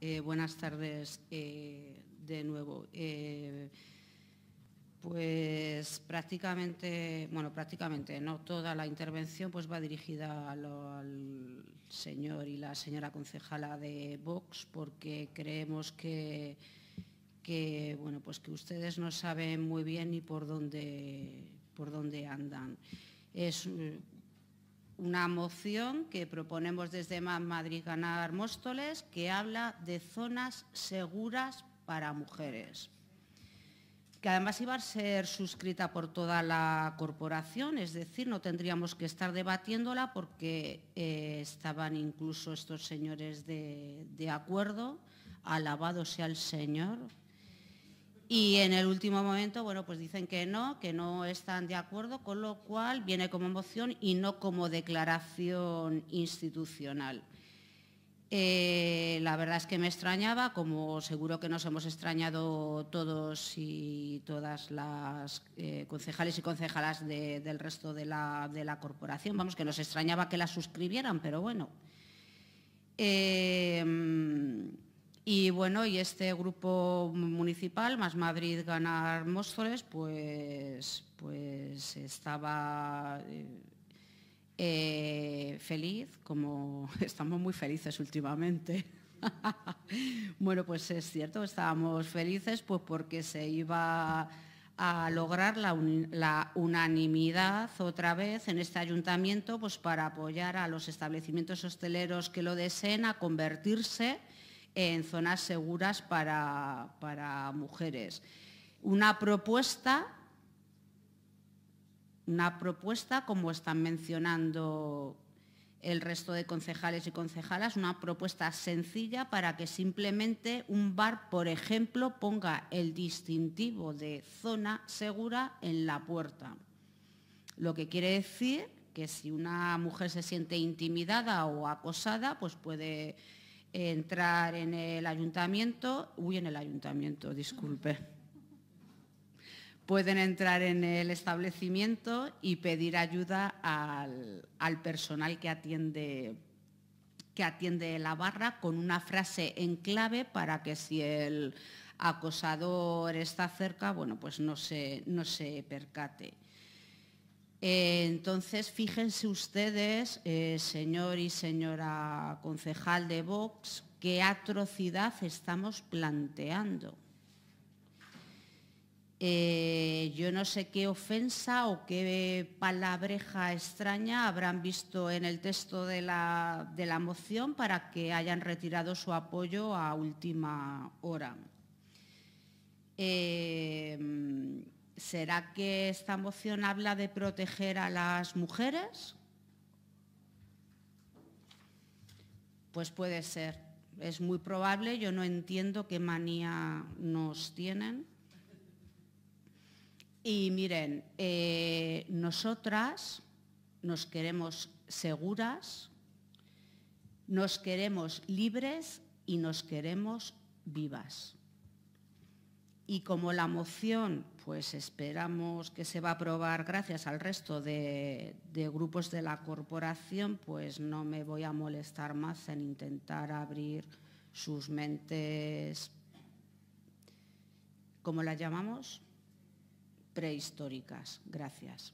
Eh, buenas tardes eh, de nuevo. Eh, pues prácticamente, bueno, prácticamente no toda la intervención pues va dirigida al señor y la señora concejala de Vox porque creemos que, que, bueno, pues que ustedes no saben muy bien ni por dónde, por dónde andan. Es, una moción que proponemos desde Madrid Ganar Móstoles que habla de zonas seguras para mujeres, que además iba a ser suscrita por toda la corporación, es decir, no tendríamos que estar debatiéndola porque eh, estaban incluso estos señores de, de acuerdo, alabado sea el Señor, y en el último momento, bueno, pues dicen que no, que no están de acuerdo, con lo cual viene como moción y no como declaración institucional. Eh, la verdad es que me extrañaba, como seguro que nos hemos extrañado todos y todas las eh, concejales y concejalas del resto de la, corporación. Vamos, que nos extrañaba que la suscribieran, pero bueno. Eh, y bueno, y este grupo municipal, más Madrid ganar Móstoles, pues, pues estaba eh, eh, feliz, como estamos muy felices últimamente. bueno, pues es cierto, estábamos felices pues porque se iba a lograr la, unanimidad otra vez en este ayuntamiento pues para apoyar a los establecimientos hosteleros que lo deseen a convertirse en zonas seguras para, mujeres. Una propuesta, una propuesta, como están mencionando el resto de concejales y concejalas, una propuesta sencilla para que simplemente un bar, por ejemplo, ponga el distintivo de zona segura en la puerta. Lo que quiere decir que si una mujer se siente intimidada o acosada, pues puede entrar en el ayuntamiento, uy, en el ayuntamiento, disculpe. Pueden entrar en el establecimiento y pedir ayuda al, al personal que atiende, que atiende la barra con una frase en clave para que si el acosador está cerca, bueno, pues no se, no se percate. Eh, entonces, fíjense ustedes, eh, señor y señora concejal de Vox, qué atrocidad estamos planteando. Eh, yo no sé qué ofensa o qué palabreja extraña habrán visto en el texto de la, moción para que hayan retirado su apoyo a última hora. ¿será que esta moción habla de proteger a las mujeres? Pues puede ser, es muy probable, yo no entiendo qué manía nos tienen. Y miren, eh, nosotras nos queremos seguras, nos queremos libres y nos queremos vivas. Y como la moción, pues esperamos que se va a aprobar gracias al resto de, grupos de la corporación, pues no me voy a molestar más en intentar abrir sus mentes, ¿cómo las llamamos? Prehistóricas. Gracias.